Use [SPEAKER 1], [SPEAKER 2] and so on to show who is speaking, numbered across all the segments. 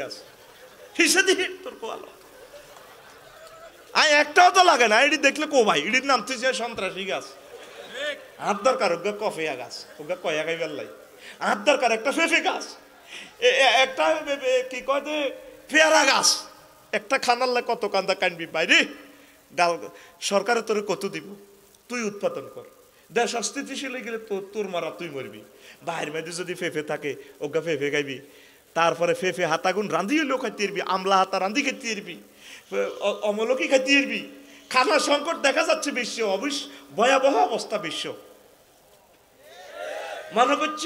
[SPEAKER 1] গাছ হিসে দিয়ে তোর একটাও তো লাগে না দেখলে কো ভাই নাম তুই যে সন্ত্রাসী গাছ দরকার ওগা কফেয়া গাছ ওগা কয়া গাই বেল্লাই দরকার একটা ফেফে গাছ একটা কি কয় যে পেয়ারা গাছ একটা কত কান্দা কানবি বাইরে ডাল সরকারে তোরে কত দিব তুই উৎপাদন কর দেশ অস্থিতিশীল হয়ে গেলে তোর মারা তুই মরবি বাইরের মেয়েদের যদি ফেফে থাকে ওগা ফেফে গাইবি তারপরে ফে হাতাগুন রাঁধিয়ে লোক খাইতে এরবি আমলা হাতা রাঁধি খাইতে এরবি অমলকি খাইতে এরবি খানা সংকট দেখা যাচ্ছে বিশ্ব অবশ্য ভয়াবহ অবস্থা বিশ্ব মনে করছ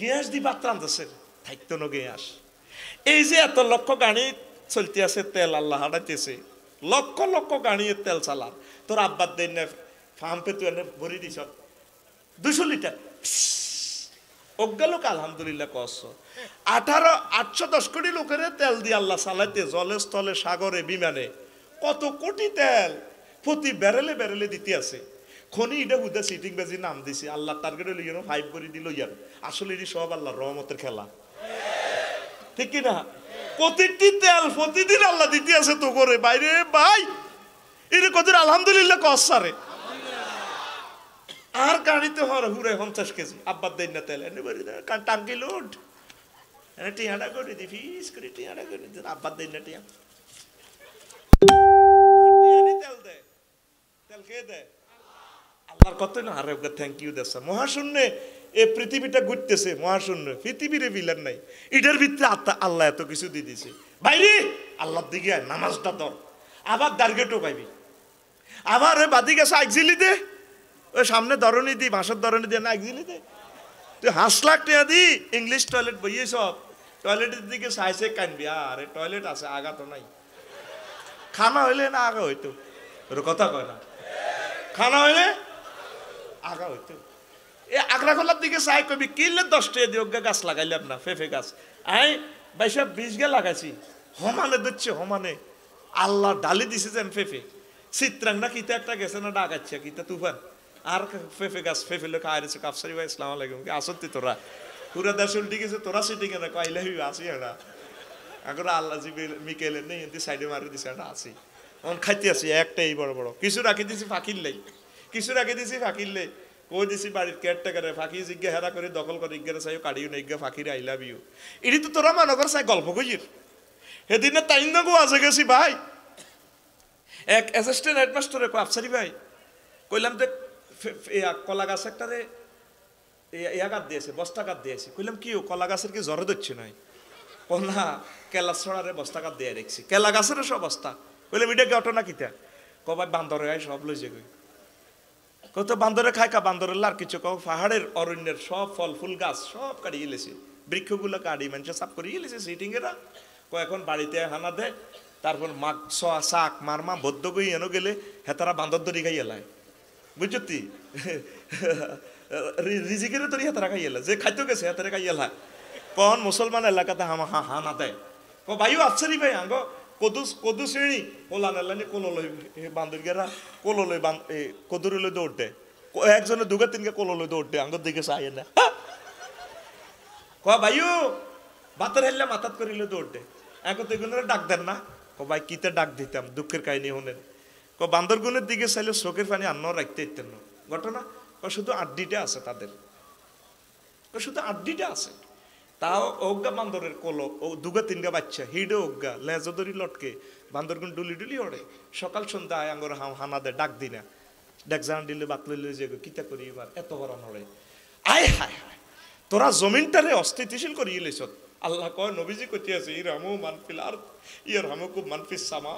[SPEAKER 1] গ্যাস দি বাত রাঁধছে থাকতো না গ্যাস এই যে এত লক্ষ গাড়ি চলতে আছে তেল আল্লাহ হাঁটাইতেছে লক্ষ লক্ষ গাড়ি তেল চালার তোর আব্বার দিন ফার্ম তুই এনে ভরি দিছ দুশো লিটার অজ্ঞা লোক আলহামদুলিল্লাহ কস আঠারো আটশো দশ কোটি লোকের তেল দিয়ে আল্লাহ চালাইতে জলে স্থলে সাগরে বিমানে কত কোটি তেল প্রতি ব্যারেলে ব্যারেলে দিতে আছে খনি এটা হুদা সিটিং বেজি নাম দিছি আল্লাহ টার্গেট হইল ইয়ানো ফাইভ করে দিল ইয়ার আসলে এটি সব আল্লাহ রহমতের খেলা ঠিক কি না প্রতিটি তেল প্রতিদিন আল্লাহ দিতে আছে তো করে বাইরে ভাই এটা কত আলহামদুলিল্লাহ কস সারে আর গাড়িতে হর হুরে পঞ্চাশ কেজি আব্বার দেন না তেল এনে বলি টাঙ্কি লোড এনে টিয়াটা করে দি ফিস করে টিয়াটা করে দিন আব্বার দেন না টিয়া তেল দে তেল খেয়ে দে আল্লাহর কত না আরে থ্যাংক ইউ দেশ মহাশূন্যে এ পৃথিবীটা ঘুরতেছে মহাশূন্য পৃথিবীর বিলার নাই এটার ভিত্তিতে আত্মা আল্লাহ এত কিছু দিয়ে দিয়েছে বাইরে আল্লাহর দিকে নামাজটা ধর আবার টার্গেটও পাইবি আবার বাদি গেছে আইজিলি দে ওই সামনে ধরনী দি ভাষার ধরনী দিয়ে না একদিনই দে তুই হাঁস লাখ টাকা দি ইংলিশ টয়লেট বইয়ে সব টয়লেটের দিকে সাইসে কানবি আর টয়লেট আছে আগা তো নাই খানা হইলে না আগা হইতো ওর কথা কয় না খানা হইলে আগা হইতো এ আগরা খোলার দিকে চাই কবি কিনলে দশ টাকা দিয়ে গাছ লাগাইলে না ফেফে গাছ আই বাইসা বিশ গে লাগাইছি হমানে দিচ্ছে হমানে আল্লাহ ডালি দিছে যেন ফেফে চিত্রাং না কিতা একটা গেছে না ডাকাচ্ছে কিতা তুফান আর ফেফে গাছ ফেফে লোক আইরেছে কাপসারি ভাই ইসলাম আলাইকুম কি আসত্তি তোরা পুরা দেশ উল্টি গেছে তোরা সিটি কেন কইলে হই আসি ওরা এখন আল্লাহ মিকেলে নেই এতে সাইডে মারি দিছে এটা আসি অন খাইতে আসি একটাই বড় বড় কিছু রাখি দিছি ফাঁকির লাই কিছু রাখি দিছি ফাঁকির লাই কই দিছি বাড়ির কেয়ারটেকারে ফাঁকি জিজ্ঞা হেরা করে দখল করে ইজ্ঞারে চাইও কাড়িও নেই ইজ্ঞা ফাঁকির আই লাভ ইউ এটি তো তোরা মানগর চাই গল্প কইর সেদিনে তাইন গো আছে গেছি ভাই এক অ্যাসিস্ট্যান্ট হেডমাস্টারে কো আফসারি ভাই কইলাম দেখ কলা গাছ একটারে ইয়াঘাত দিয়েছে বস্তাঘাত দিয়েছে কইলাম কি কলা গাছের কি জ্বরে ধরছে নাই কলা কেলা ছড়ারে বস্তাঘাত দিয়ে রেখছি কেলা গাছেরও সব অবস্থা কইলাম এটা কি অটো না কিতা কবাই বান্দরে আয় সব লইছে গই কত বান্দরে খাইকা কা বান্দরের লার কিছু কব পাহাড়ের অরণ্যের সব ফল ফুল গাছ সব কাটিয়ে গেলেছে বৃক্ষগুলো কাটি মানুষ সাফ করে গেলেছে এরা কয় এখন বাড়িতে হানা দেয় তারপর মাক সাক মারমা বদ্ধ গই এনো গেলে হেতারা বান্দর দড়ি খাইয়ে লায় বুঝতি রিজিকের তোর হাতে রাখা ইয়েলা যে খাদ্য গেছে হাতে রাখা ইয়েলা কন মুসলমান এলাকাতে হামা হা হা না দেয় ক ভাইও আফসারি ভাই আঙ্গ কদু কদু শ্রেণী ওলা নেলানি কোলো লই গেরা কোলো লই বান কদুরি লই দৌড় দে একজনে দুগে তিনকে কোলো লই দৌড় দে আঙ্গ দিকে চাই না ক ভাইও বাতের হেললে মাথাত করিলে দৌড় দে এখন তো এগুলো ডাক দেন না ক ভাই কিতে ডাক দিতাম দুঃখের কাহিনী হনে তো বান্দরগুনের দিকে চাইলে চোখের পানি আন্ন রাখতে ইত্যেন না ঘটনা ও শুধু আড্ডিটা আছে তাদের ও শুধু আড্ডিটা আছে তাও অজ্ঞা বান্দরের কলক ও দুগা তিনগা বাচ্চা হিডে অজ্ঞা লেজ ধরি লটকে বান্দরগুন ডুলি ডুলি ওড়ে সকাল সন্ধ্যা আয় আঙ্গর হানা দে ডাক দি না ডাক জান দিলে বাতলে লই যে কিতা করি এবার এত বড় নড়ে আয় হায় হায় তোরা জমিনটারে অস্থিতিশীল করিয়ে লেছ আল্লাহ কয় নবীজি কইতে আছে রামু মানফিল আর ইয়ার খুব মানফিস সামা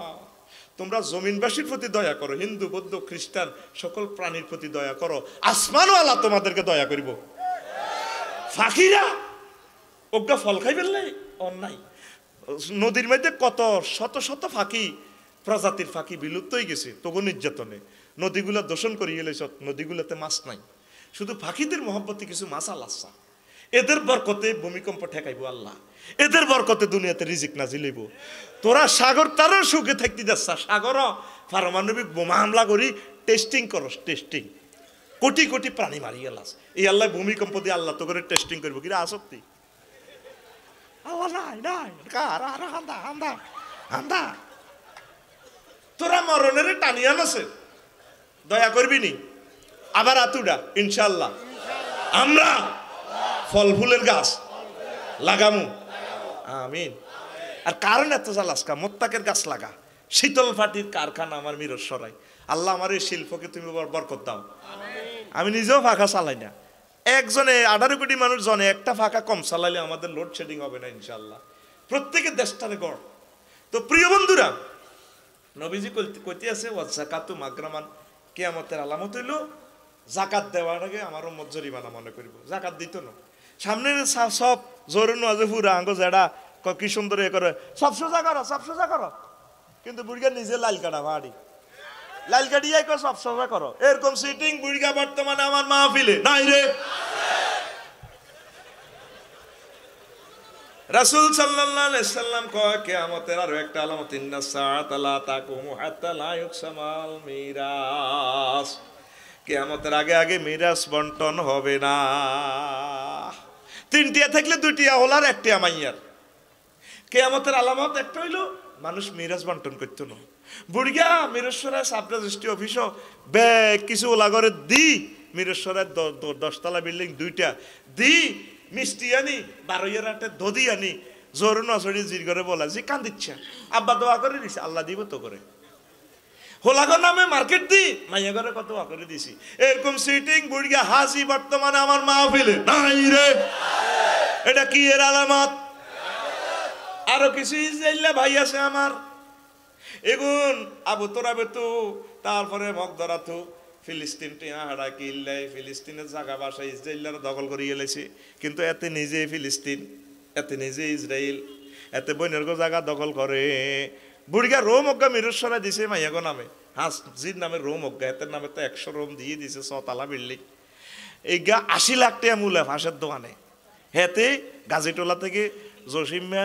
[SPEAKER 1] তোমরা জমিনবাসীর প্রতি দয়া করো হিন্দু বৌদ্ধ খ্রিস্টান সকল প্রাণীর প্রতি দয়া করো আসমানও আল্লাহ তোমাদেরকে দয়া করিব ফাঁকিরা অজ্ঞা ফল খাই ফেললে অন্যায় নদীর মধ্যে কত শত শত ফাঁকি প্রজাতির ফাঁকি বিলুপ্ত হয়ে গেছে তবু নির্যাতনে নদীগুলো দূষণ করিয়ে এলেছ নদীগুলোতে মাছ নাই শুধু ফাঁকিদের মহব্বতে কিছু মাছ আলাসা এদের বরকতে ভূমিকম্প ঠেকাইব আল্লাহ এদের বরকতে দুনিয়াতে রিজিক না জিলিব তোরা সাগর তারও সুখে থাকতে যাচ্ছ সাগর পারমাণবিক বোমা হামলা করি টেস্টিং করস টেস্টিং কোটি কোটি প্রাণী মারি গেলাস এই আল্লাহ ভূমিকম্প দিয়ে আল্লাহ তো করে টেস্টিং করবো কিরা আসক্তি হান্দা তোরা মরণের টানিয়ান আছে দয়া করবি নি আবার আতুডা ইনশাল্লাহ আমরা ফল ফুলের গাছ লাগামু আমিন আর কারণ এত জালাসকা মোত্তাকের গাছ লাগা শীতল ফাটির কারখানা আমার মিরর সরাই আল্লাহ আমার এই শিল্পকে তুমি বরকত দাও আমি নিজেও ফাঁকা চালাই না একজনে আঠারো কোটি মানুষ জনে একটা ফাঁকা কম চালাইলে আমাদের লোডশেডিং হবে না ইনশাল্লাহ প্রত্যেকের দেশটারে গড় তো প্রিয় বন্ধুরা নবীজি কইতে আছে জাকাতু মাগ্রামান কেয়ামতের আলামত হইল জাকাত দেওয়ার আগে আমার মজরিমানা মনে করিব জাকাত দিত না সামনের সব জোরে নজে ফুরা আঙ্গ জেডা কি সুন্দর এ করে সব সোজা করো সব সোজা করো কিন্তু বুড়িগা নিজে লাল কাটা ভাড়ি লাল কাটিয়াই কো সব সোজা করো এরকম সিটিং বুড়িগা বর্তমানে আমার মা ফিলে নাই রে রাসূল সাল্লাল্লাহু সাল্লাম কয় কিয়ামতের আরো একটা আলামত ইন্না সাআত লা তাকুমু হাত্তা লা ইউকসামাল মিরাস কিয়ামতের আগে আগে মিরাস বন্টন হবে না তিনটিয়া থাকলে দুইটিয়া হলার একটিয়া মাইয়ার কেয়ামতের আলামত একটা হইল মানুষ মিরাজ বন্টন করত না বুড়িয়া মিরেশ্বরা সাব দৃষ্টি অফিস বে কিছু ওলাগরে দি মিরেশ্বরের দশতলা বিল্ডিং দুইটা দি মিষ্টি আনি বারোয়ের আটে দধি আনি জোর নজরি জির করে বলা জি কান দিচ্ছে আব্বা দোয়া করে দিছে আল্লাহ দিব তো করে হোলাগর নামে মার্কেট দি মাইয়া ঘরে কত করে দিছি এরকম সিটিং বুড়িয়া হাসি বর্তমানে আমার মা ফেলে নাই রে এটা কি এর আলামত আরো কিছু ইসরাইল্লা ভাই আছে আমার এগুন আবু তোরাবে তো তারপরে মগদরা তো ফিলিস্তিন টিয়াহারা কিল্লাই ফিলিস্তিনের জায়গা বাসা ইসরায়েলার দখল করে এলেছে কিন্তু এতে নিজে ফিলিস্তিন এতে নিজে ইসরায়েল এতে বইনের জায়গা দখল করে বুড়িগা রোম অজ্ঞা মিরস্বরা দিছে মাইয়াগো নামে হাস জির নামে রোম অজ্ঞা এতের নামে তো একশো রোম দিয়ে দিছে ছতালা বিল্ডিং এই গা আশি লাখ টাকা মূল্য হাঁসের দোকানে হেতে গাজিটোলা থেকে জসিমা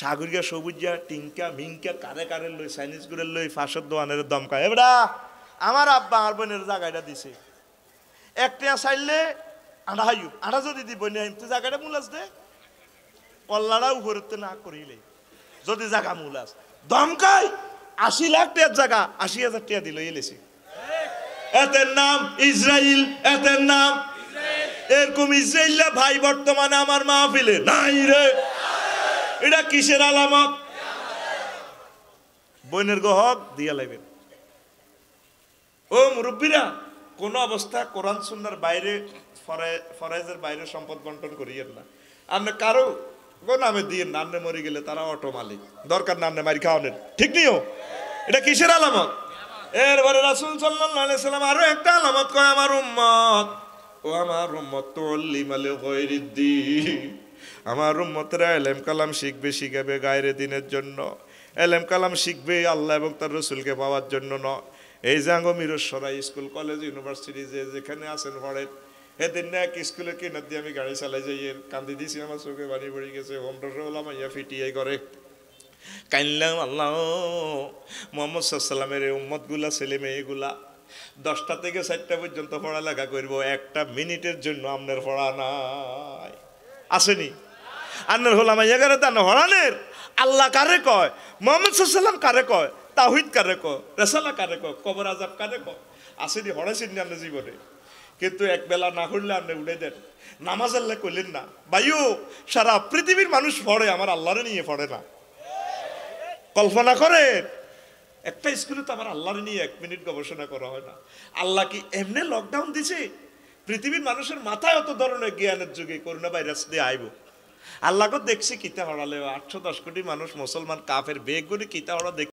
[SPEAKER 1] সাগরিয়া সবুজা টিঙ্কা মিঙ্কা কারে কারে লই চাইনিজ করে লই ফাঁসের দোয়ানের দমকা এবড়া আমার আব্বা আমার বোনের জায়গাটা দিছে একটা চাইলে আড়া হাইব আড়া যদি দিব তো জায়গাটা মূল আসতে কল্লারা উপরতে না করিলে যদি জায়গা মূল আস দমকাই আশি লাখ টাকার জায়গা আশি হাজার টাকা দিল এলেছি এতের নাম ইসরায়েল এতের নাম এরকম ইসরায়েল্লা ভাই বর্তমানে আমার মাহফিলে নাই রে এটা কিসের আলামত বইনের গহক দিয়া লাগবেন ও মুরব্বীরা কোন অবস্থা কোরআন সুন্নার বাইরে ফরাইজের বাইরে সম্পদ বন্টন করিয়েন না আপনি কারো নামে দিয়ে নান্নে মরে গেলে তারা অটো মালিক দরকার নান্নে মারি খাওয়ানের ঠিক নিও এটা কিসের আলামত এরপরে রাসুল সাল্লাম সাল্লাম আরো একটা আলামত কয় আমার উম্মত ও আমার উম্মত আলে গৈরিদ্দিন আমার উম্মতরা এলেম কালাম শিখবে শিখাবে গায়রে দিনের জন্য এলেম কালাম শিখবে আল্লাহ এবং তার রসুলকে পাওয়ার জন্য ন এই যে আঙ্গ মিরসরাই স্কুল কলেজ ইউনিভার্সিটি যে যেখানে আছেন হরেন এদিন না এক স্কুলে কি দিয়ে আমি গাড়ি চালাই যাই এর কান্দি দিছি আমার চোখে বাড়ি বড়ি গেছে হোম রসগোল্লা ইয়া ফিটিয়াই করে কাইনলাম আল্লাহ মোহাম্মদ সাল্লামের এই উম্মতগুলা ছেলে মেয়েগুলা দশটা থেকে চারটা পর্যন্ত পড়ালেখা করব একটা মিনিটের জন্য আপনার পড়া নাই আসেনি আন্নার আমার এগারো তান হরানের আল্লাহ কারে কয় মোহাম্মদ সাল্লাম কারে কয় তাহিদ কারে কয় রেসালা কারে কয় কবর আজাব কারে কয় আসেনি হরাইছেন না আপনার জীবনে কিন্তু এক বেলা না হইলে আপনি উড়ে দেন নামাজ আল্লাহ করলেন না বায়ু সারা পৃথিবীর মানুষ পড়ে আমার আল্লাহরে নিয়ে পড়ে না কল্পনা করেন একটা স্কুলে তো আমার আল্লাহর নিয়ে এক মিনিট গবেষণা করা হয় না আল্লাহ কি এমনি লকডাউন দিছে পৃথিবীর মানুষের মাথায় অত ধরনের জ্ঞানের যুগে করোনা ভাইরাস দিয়ে আইব আল্লাহকে দেখছি কিতা হড়ালে আটশো দশ কোটি মানুষ মুসলমান কাফের বেগুনি কিতা হড়া দেখ